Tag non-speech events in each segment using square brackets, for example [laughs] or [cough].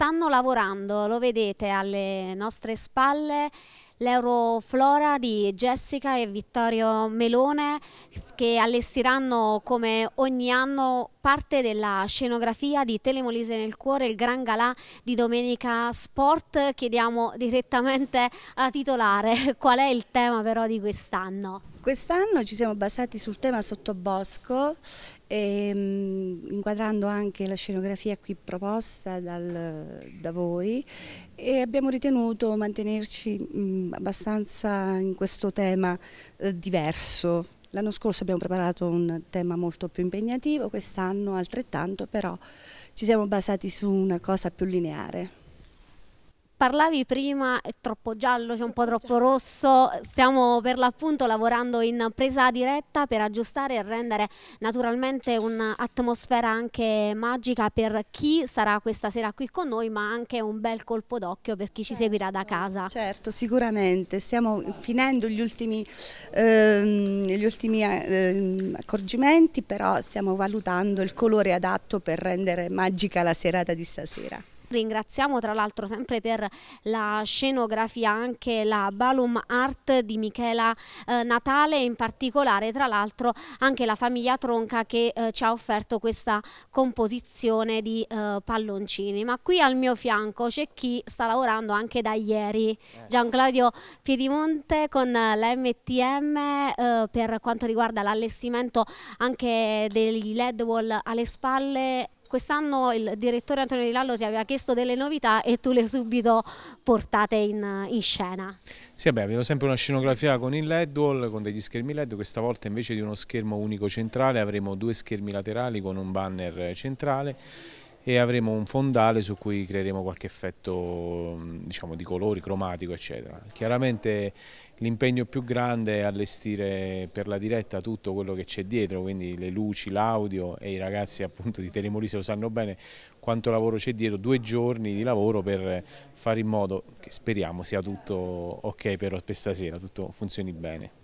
stanno lavorando, lo vedete alle nostre spalle, l'Euroflora di Jessica e Vittorio Melone che allestiranno come ogni anno parte della scenografia di Telemolise nel cuore, il gran galà di Domenica Sport. Chiediamo direttamente alla titolare [laughs] qual è il tema però di quest'anno. Quest'anno ci siamo basati sul tema sottobosco, ehm, inquadrando anche la scenografia qui proposta dal, da voi e abbiamo ritenuto mantenerci mh, abbastanza in questo tema eh, diverso L'anno scorso abbiamo preparato un tema molto più impegnativo, quest'anno altrettanto, però ci siamo basati su una cosa più lineare. Parlavi prima, è troppo giallo, c'è un po' troppo rosso, stiamo per l'appunto lavorando in presa diretta per aggiustare e rendere naturalmente un'atmosfera anche magica per chi sarà questa sera qui con noi, ma anche un bel colpo d'occhio per chi ci certo, seguirà da casa. Certo, sicuramente, stiamo finendo gli ultimi, ehm, gli ultimi ehm, accorgimenti, però stiamo valutando il colore adatto per rendere magica la serata di stasera. Ringraziamo tra l'altro sempre per la scenografia anche la Balum Art di Michela eh, Natale, in particolare tra l'altro anche la famiglia Tronca che eh, ci ha offerto questa composizione di eh, palloncini. Ma qui al mio fianco c'è chi sta lavorando anche da ieri, eh. Gian Claudio Piedimonte con la MTM eh, per quanto riguarda l'allestimento anche degli LED wall alle spalle quest'anno il direttore Antonio Di Lallo ti aveva chiesto delle novità e tu le subito portate in, in scena. Sì, beh, avevo sempre una scenografia con il LED wall, con degli schermi LED, questa volta invece di uno schermo unico centrale avremo due schermi laterali con un banner centrale e avremo un fondale su cui creeremo qualche effetto mm, diciamo, di colori, cromatico eccetera. Chiaramente l'impegno più grande è allestire per la diretta tutto quello che c'è dietro, quindi le luci, l'audio e i ragazzi appunto di Telemolise lo sanno bene quanto lavoro c'è dietro, due giorni di lavoro per fare in modo che speriamo sia tutto ok per, per stasera, tutto funzioni bene.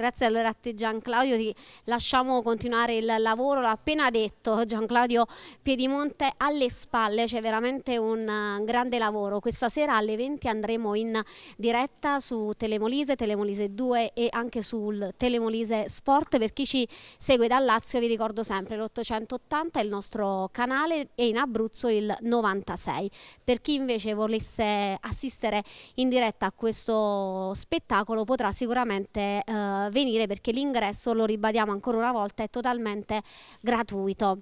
Grazie allora a te Gian Claudio, ti lasciamo continuare il lavoro, l'ha appena detto [laughs] Gian Claudio Piedimonte alle spalle, c'è veramente un eh, grande lavoro. Questa sera alle 20 andremo in diretta su Telemolise, Telemolise 2 e anche sul Telemolise Sport. Per chi ci segue da Lazio vi ricordo sempre l'880 è il nostro canale e in Abruzzo il 96. Per chi invece volesse assistere in diretta a questo spettacolo potrà sicuramente eh, venire perché l'ingresso, lo ribadiamo ancora una volta, è totalmente gratuito.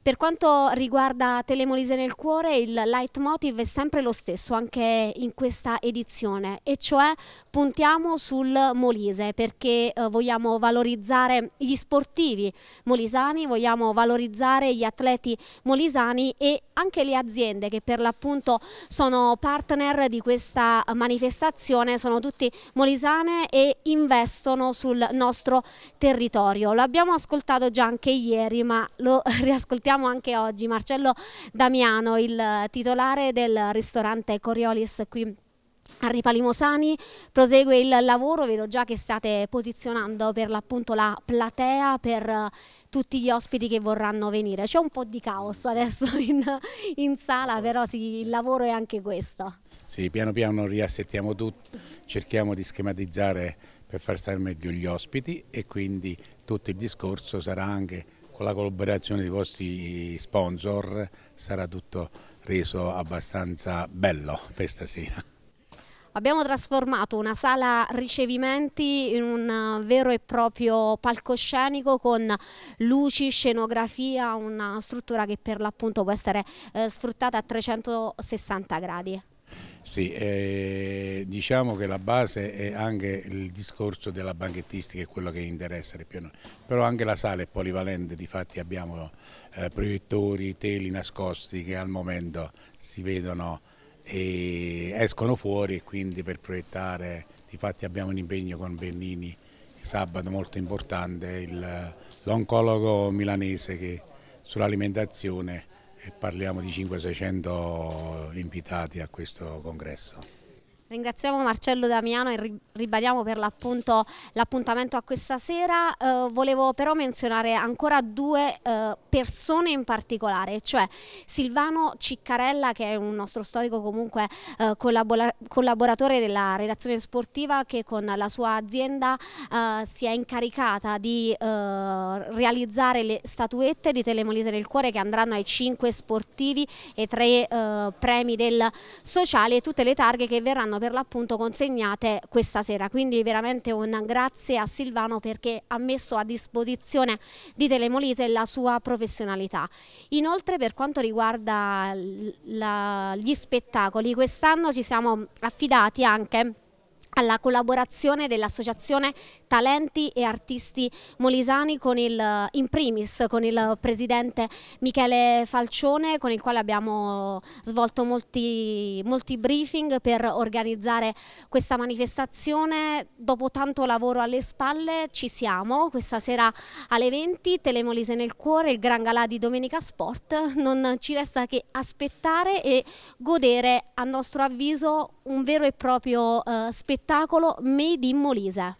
Per quanto riguarda Telemolise nel cuore, il leitmotiv è sempre lo stesso anche in questa edizione, e cioè puntiamo sul Molise perché eh, vogliamo valorizzare gli sportivi molisani, vogliamo valorizzare gli atleti molisani e anche le aziende che per l'appunto sono partner di questa manifestazione, sono tutti molisane e investono sul nostro territorio. Lo abbiamo ascoltato già anche ieri, ma lo [laughs] riascoltiamo ascoltiamo anche oggi Marcello Damiano, il titolare del ristorante Coriolis qui a Ripalimosani prosegue il lavoro, vedo già che state posizionando per l'appunto la platea per eh, tutti gli ospiti che vorranno venire. C'è un po' di caos adesso [laughs] in, in sala, però sì, il lavoro è anche questo. Sì, piano piano riassettiamo tutto, cerchiamo di schematizzare per far stare meglio gli ospiti e quindi tutto il discorso sarà anche con la collaborazione dei vostri sponsor sarà tutto reso abbastanza bello per stasera. Abbiamo trasformato una sala ricevimenti in un eh, vero e proprio palcoscenico con luci, scenografia, una struttura che per l'appunto può essere eh, sfruttata a 360 gradi. Sì, eh, diciamo che la base è anche il discorso della banchettistica, è quello che interessa di più a noi, però anche la sala è polivalente, di fatti abbiamo eh, proiettori, teli nascosti che al momento si vedono e escono fuori e quindi per proiettare, di fatti abbiamo un impegno con Bernini sabato molto importante, l'oncologo milanese che sull'alimentazione e parliamo di 500-600 invitati a questo congresso. Ringraziamo Marcello Damiano e ribadiamo per l'appunto l'appuntamento a questa sera. Eh, volevo però menzionare ancora due eh, persone in particolare, cioè Silvano Ciccarella che è un nostro storico comunque eh, collabora collaboratore della redazione sportiva che con la sua azienda eh, si è incaricata di eh, realizzare le statuette di Telemolise del Cuore che andranno ai cinque sportivi e tre eh, premi del sociale e tutte le targhe che verranno saranno per l'appunto consegnate questa sera. Quindi veramente un grazie a Silvano perché ha messo a disposizione di Telemolise la sua professionalità. Inoltre per quanto riguarda la, gli spettacoli, quest'anno ci siamo affidati anche alla collaborazione dell'associazione Talenti e Artisti Molisani con il, in primis con il presidente Michele Falcione con il quale abbiamo svolto molti, molti briefing per organizzare questa manifestazione dopo tanto lavoro alle spalle ci siamo questa sera alle 20 Telemolise nel cuore il Gran Galà di Domenica Sport non ci resta che aspettare e godere a nostro avviso un vero e proprio uh, spettacolo made in Molise.